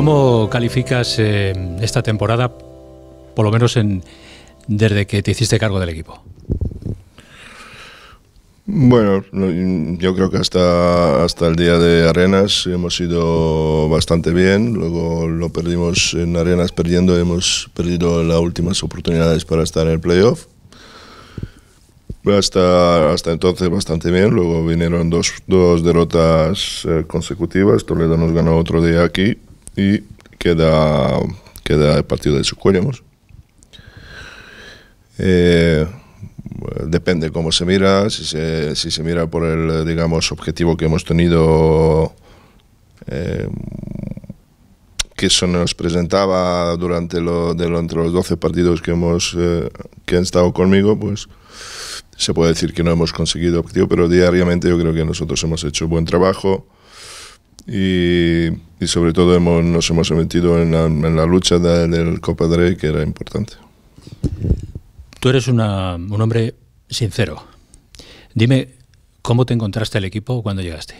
¿Cómo calificas eh, esta temporada, por lo menos en, desde que te hiciste cargo del equipo? Bueno, yo creo que hasta, hasta el día de Arenas hemos ido bastante bien, luego lo perdimos en Arenas perdiendo, hemos perdido las últimas oportunidades para estar en el playoff. Hasta, hasta entonces bastante bien, luego vinieron dos, dos derrotas eh, consecutivas, Toledo nos ganó otro día aquí, y queda, queda el partido de Sucuéllamos. Eh, depende cómo se mira, si se, si se mira por el digamos objetivo que hemos tenido eh, que se nos presentaba durante, lo, los 12 partidos que, hemos, eh, han estado conmigo, pues se puede decir que no hemos conseguido objetivo, pero diariamente yo creo que nosotros hemos hecho buen trabajo y, sobre todo hemos, nos hemos metido en la, lucha del Copa Drey que era importante. Tú eres un hombre sincero. Dime, ¿cómo te encontraste el equipo cuando llegaste?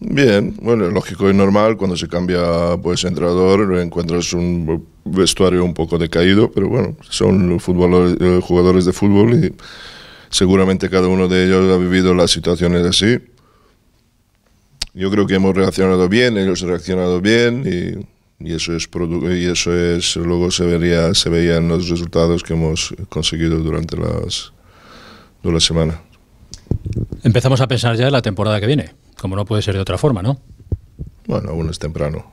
Bien, bueno, lógico y normal, cuando se cambia pues entrenador encuentras un vestuario un poco decaído, pero bueno, son eh, jugadores de fútbol y seguramente cada uno de ellos ha vivido las situaciones así yo creo que hemos reaccionado bien, ellos han reaccionado bien y, eso es y eso es luego se vería se veían los resultados que hemos conseguido durante las durante la semana. Empezamos a pensar ya en la temporada que viene, como no puede ser de otra forma, ¿no? Bueno, aún es temprano.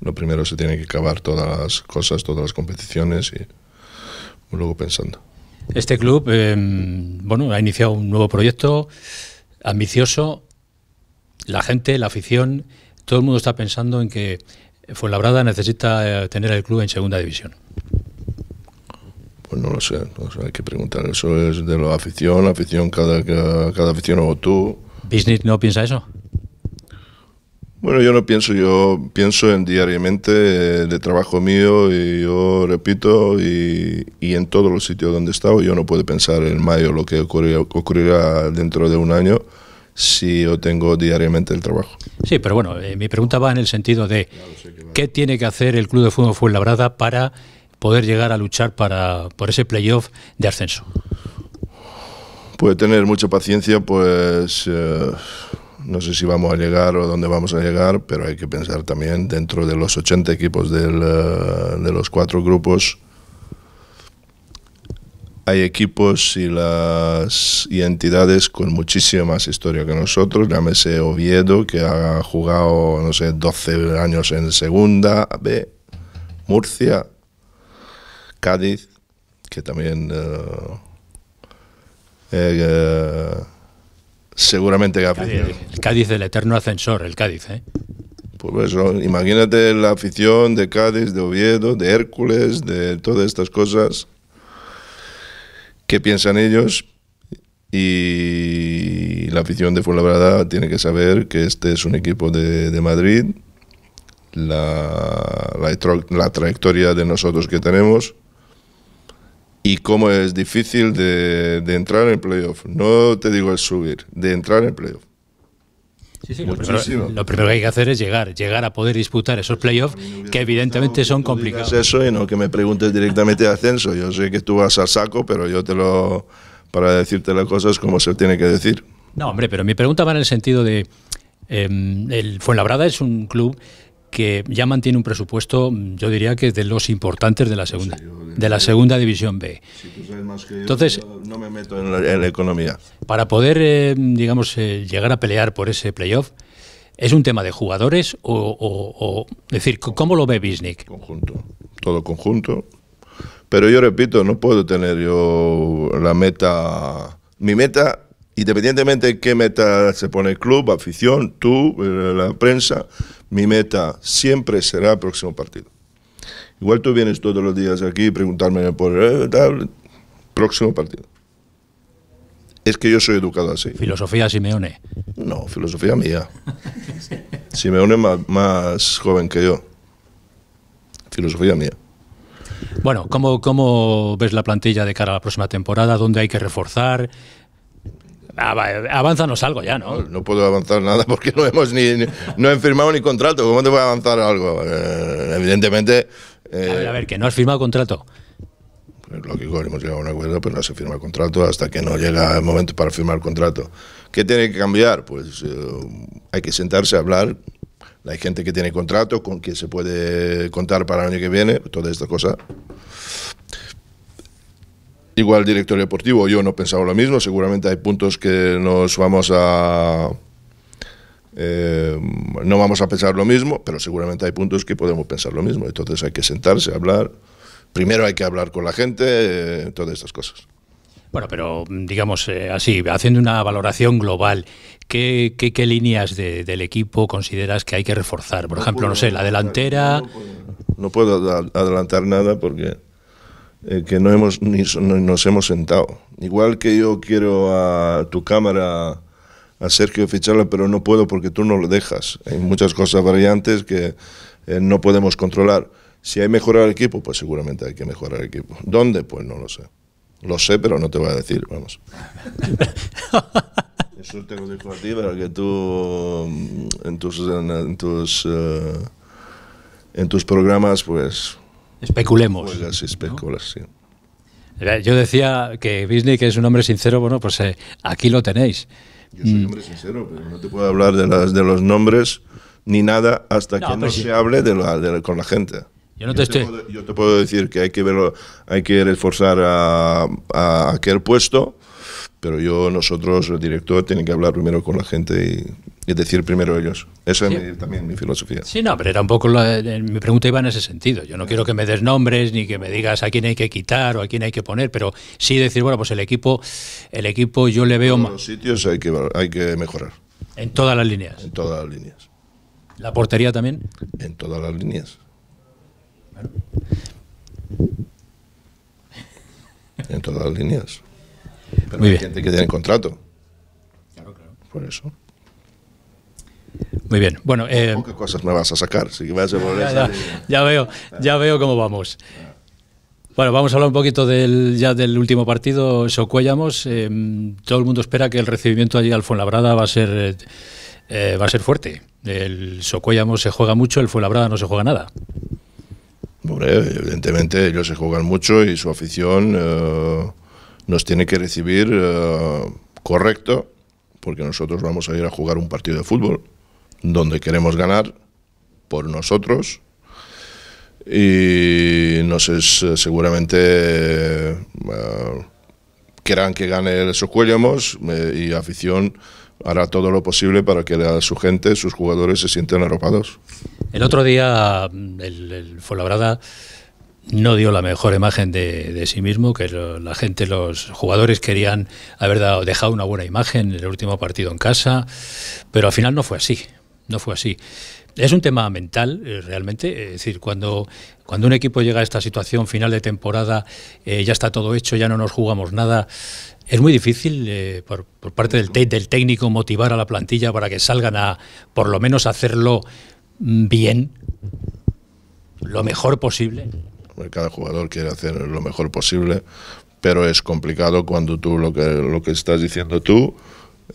Lo primero se tiene que acabar todas las cosas, todas las competiciones y luego pensando. Este club, em, bueno, ha iniciado un nuevo proyecto ambicioso la gente, la afición, todo el mundo está pensando en que Fuenlabrada necesita eh, tener el club en segunda división. Pues no lo sé, hay que preguntar. Eso es de la afición, afición, cada, afición o tú. ¿Business no piensa eso? Bueno, yo no pienso, yo pienso en diariamente eh, de trabajo mío y yo repito y, en todos los sitios donde he estado, yo no puedo pensar en mayo lo que ocurrirá dentro de un año si yo tengo diariamente el trabajo. Sí, pero bueno, eh, mi pregunta va en el sentido de qué tiene que hacer el Club de Fútbol Fuenlabrada para poder llegar a luchar por ese playoff de ascenso. Puede tener mucha paciencia, pues eh, no sé si vamos a llegar o dónde vamos a llegar, pero hay que pensar también dentro de los 80 equipos eh, de los cuatro grupos hay equipos y las y entidades con muchísima más historia que nosotros, llámese Oviedo, que ha jugado, no sé, 12 años en segunda B, Murcia, Cádiz, que también eh, eh, seguramente Cádiz, el Cádiz del eterno ascensor, el Cádiz, ¿eh? Pues eso, imagínate la afición de Cádiz, de Oviedo, de Hércules, de todas estas cosas qué piensan ellos y la afición de Fuenlabrada tiene que saber que este es un equipo de, Madrid, la, trayectoria de nosotros que tenemos y cómo es difícil de, de entrar en el playoff. No te digo el subir, de entrar en el playoff. Sí, sí, lo primero, lo, primero, que hay que hacer es llegar, llegar a poder disputar esos playoffs que evidentemente son complicados. Eso y no que me preguntes directamente de ascenso. Yo sé que tú vas a saco, pero yo te lo para decirte las cosas como se tiene que decir. No, hombre, pero mi pregunta va en el sentido de em, el Fuenlabrada es un club que ya mantiene un presupuesto, yo diría que de los importantes de la segunda de la segunda división B. Entonces, no me meto en la, economía. Para poder, eh, digamos, eh, llegar a pelear por ese playoff, ¿es un tema de jugadores o, es decir, cómo lo ve Bisnik? Conjunto, todo conjunto. Pero yo repito, no puedo tener yo la meta, mi meta, independientemente de qué meta se pone el club, afición, tú, eh, la prensa, mi meta siempre será el próximo partido. Igual tú vienes todos los días aquí preguntarme por el eh, próximo partido. Es que yo soy educado así. Filosofía Simeone. No, filosofía mía. Simeone más, más joven que yo. Filosofía mía. Bueno, ¿cómo, ¿cómo ves la plantilla de cara a la próxima temporada? ¿Dónde hay que reforzar? Avánzanos algo ya, ¿no? ¿no? puedo avanzar nada porque no hemos ni, no he firmado ni contrato. ¿Cómo te voy a avanzar algo? Eh, evidentemente, eh, a ver, que no has firmado contrato. que hemos llegado a un acuerdo, pero no se firma el contrato hasta que no llega el momento para firmar el contrato. ¿Qué tiene que cambiar? Pues eh, hay que sentarse a hablar. Hay gente que tiene contrato, con quien se puede contar para el año que viene, toda esta cosa. Igual director deportivo, yo no pensado lo mismo, seguramente hay puntos que nos vamos a, eh, no vamos a pensar lo mismo, pero seguramente hay puntos que podemos pensar lo mismo. Entonces hay que sentarse, hablar. Primero hay que hablar con la gente, eh, todas estas cosas. Bueno, pero digamos eh, así, haciendo una valoración global, ¿qué, qué, líneas del equipo consideras que hay que reforzar? Por ejemplo, no sé, la delantera. No puedo, adelantar nada porque que no hemos nos hemos sentado. Igual que yo quiero a tu cámara hacer que ficharla pero no puedo porque tú no lo dejas. Hay muchas cosas variantes que eh, no podemos controlar. Si hay mejorar el equipo, pues seguramente hay que mejorar el equipo. ¿Dónde? Pues no lo sé. Lo sé, pero no te voy a decir, vamos. Eso te lo digo a que tú mm, en tus, en, tus, eh, en tus programas, pues... Especulemos. Juegas y especulas, sí. Yo decía que Bisney, que es un hombre sincero, bueno, pues eh, aquí lo tenéis. Yo soy mm. hombre sincero, pero no te puedo hablar de, las, de los nombres ni nada hasta que no se hable de la, con la gente. Yo, no te estoy... yo te Puedo, decir que hay que verlo, hay que reforzar a, a aquel puesto, pero yo, nosotros, el director, tiene que hablar primero con la gente y es decir primero ellos. eso es también mi filosofía. Sí, no, pero era un poco eh, mi pregunta iba en ese sentido. Yo no quiero que me des nombres ni que me digas a quién hay que quitar o a quién hay que poner, pero sí decir, bueno, pues el equipo, el equipo yo le veo en todos los sitios hay que, hay que mejorar. En todas las líneas. En todas las líneas. ¿La portería también? En todas las líneas. En todas las líneas. Pero hay gente que tiene contrato. Por eso. Muy bien. Bueno, eh, cosas me vas a sacar? ya, veo, ya veo cómo vamos. Bueno, vamos a hablar un poquito del, ya del último partido, Socuellamos. Eh, todo el mundo espera que el recibimiento allí al Fuenlabrada va a ser eh, va a ser fuerte. El Socuellamos se juega mucho, el Fuenlabrada no se juega nada. evidentemente ellos se juegan mucho y su afición nos tiene que recibir correcto, porque nosotros vamos a ir a jugar un partido de fútbol donde queremos ganar por nosotros y nos es eh, seguramente eh, ...queran querrán que gane el Socuellamos... Eh, y afición hará todo lo posible para que su gente, sus jugadores se sientan arropados. El otro día mm, el, el no dio la mejor imagen de, sí mismo, que la gente, los jugadores querían haber dado, dejado una buena imagen en el último partido en casa, pero al final no fue así no fue así. Es un tema mental, eh, realmente. Es decir, cuando, cuando un equipo llega a esta situación final de temporada, eh, ya está todo hecho, ya no nos jugamos nada. Es muy difícil eh, por, parte del, del técnico motivar a la plantilla para que salgan a, por lo menos, hacerlo mm, bien, lo mejor posible. Cada jugador quiere hacer lo mejor posible, pero es complicado cuando tú lo que, lo que estás diciendo tú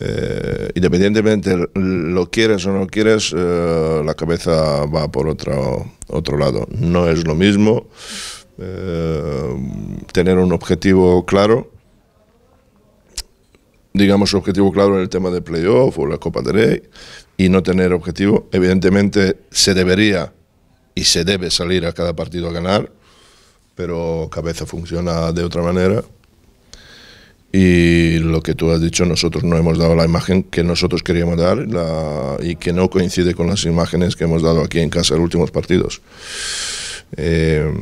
eh, independientemente lo quieres o no quieres, eh, la cabeza va por otro, otro lado. No es lo mismo eh, tener un objetivo claro, digamos objetivo claro en el tema de playoff o la Copa de Rey, y no tener objetivo. Evidentemente se debería y se debe salir a cada partido a ganar, pero cabeza funciona de otra manera y lo que tú has dicho, nosotros no hemos dado la imagen que nosotros queríamos dar y que no coincide con las imágenes que hemos dado aquí en casa en los últimos partidos. Eh,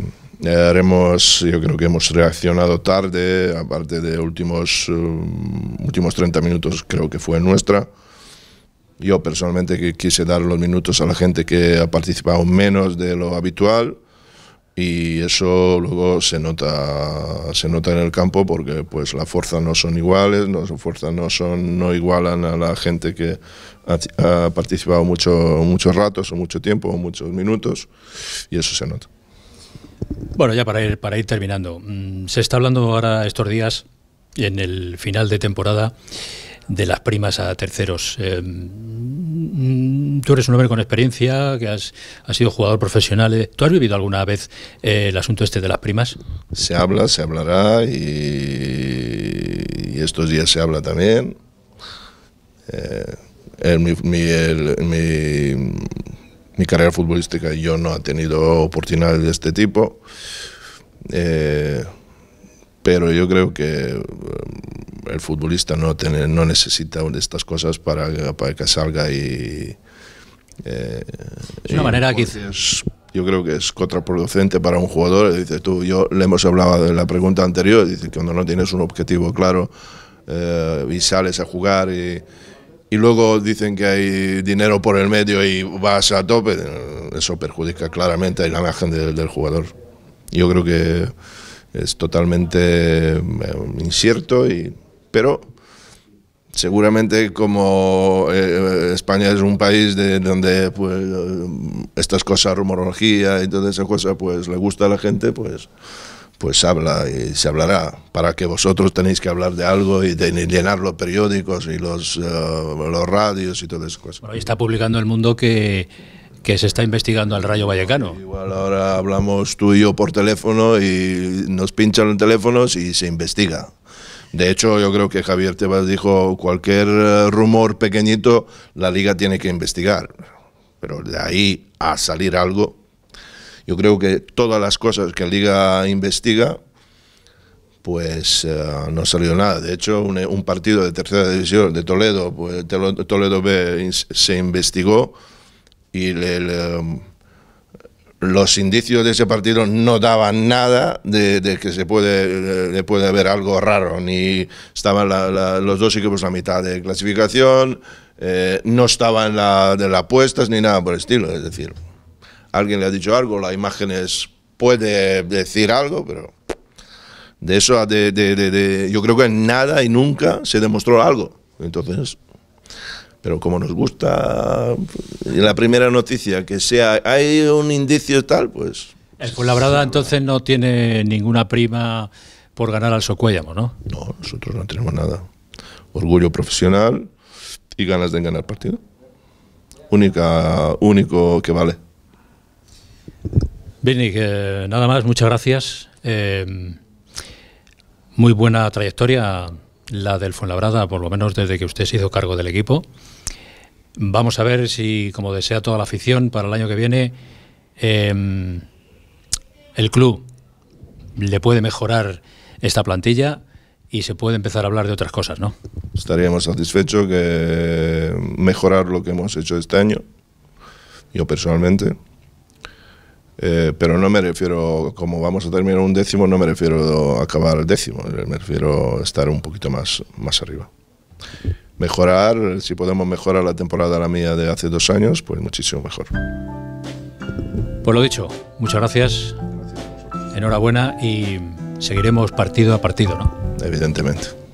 yo creo que hemos reaccionado tarde, aparte de últimos, um, últimos 30 minutos creo que fue nuestra. Yo personalmente quise dar los minutos a la gente que ha participado menos de lo habitual y eso luego se nota se nota en el campo porque pues las fuerzas no son iguales no las fuerzas no son no igualan a la gente que ha, participado mucho muchos ratos o mucho tiempo o muchos minutos y eso se nota bueno ya para ir para ir terminando mm, se está hablando ahora estos días en el final de temporada de las primas a terceros. Eh, mm, tú eres un hombre con experiencia, que has, sido jugador profesional. Eh, ¿Tú has vivido alguna vez eh, el asunto este de las primas? Se habla, se hablará y, estos días se habla también. mi, mi, carrera futbolística yo no he tenido oportunidades de este tipo pero yo creo que um, el futbolista no, tiene, no necesita estas cosas para, para que salga y... Eh, es una manera pues, que... dices, yo creo que es contraproducente para un jugador. Dice tú, yo le hemos hablado de la pregunta anterior, dice que cuando no tienes un objetivo claro eh, y sales a jugar y, luego dicen que hay dinero por el medio y vas a tope, eh, eso perjudica claramente la imagen del jugador. Yo creo que es totalmente eh, incierto, y, pero seguramente como eh, España es un país de donde pues, estas cosas, rumorología y todas esa cosa, pues le gusta a la gente, pues pues habla y se hablará. Para que vosotros tenéis que hablar de algo y de llenar los periódicos y los, eh, los radios y todas esas cosas. está publicando El Mundo que que se está investigando al Rayo Vallecano. Igual ahora hablamos tú y yo por teléfono y nos pinchan los teléfonos y se investiga. De hecho, yo creo que Javier Tebas dijo, cualquier eh, rumor pequeñito, la liga tiene que investigar. Pero de ahí a salir algo, yo creo que todas las cosas que la liga investiga, pues eh, no salió nada. De hecho, un, partido de tercera división de Toledo, pues Toledo B se investigó y em, los indicios de ese partido no daban nada de, que se puede, puede haber algo raro, ni estaban los dos equipos a la mitad de clasificación, eh, no estaban de las apuestas ni nada por el estilo, es decir, alguien le ha dicho algo, las imágenes puede decir algo, pero de eso, de, yo creo que nada y nunca se demostró algo. Entonces... Pero como nos gusta la primera noticia, que sea hay un indicio tal, pues... El Fuenlabrada entonces no tiene ninguna prima por ganar al Socuellamo, ¿no? No, nosotros no tenemos nada. Orgullo profesional y ganas de ganar partido. Única, único que vale. nada más, muchas gracias. Em, muy buena trayectoria la del Fuenlabrada, por lo menos desde que usted se hizo cargo del equipo. Vamos a ver si, como desea toda la afición, para el año que viene em, el club le puede mejorar esta plantilla y se puede empezar a hablar de otras cosas, ¿no? Estaríamos satisfechos que mejorar lo que hemos hecho este año, yo personalmente. Eh, pero no me refiero, como vamos a terminar un décimo, no me refiero a acabar el décimo, me refiero a estar un poquito más, más arriba mejorar, si podemos mejorar la temporada la mía de hace dos años, pues muchísimo mejor. Pues lo dicho, muchas gracias, gracias enhorabuena y seguiremos partido a partido, ¿no? Evidentemente.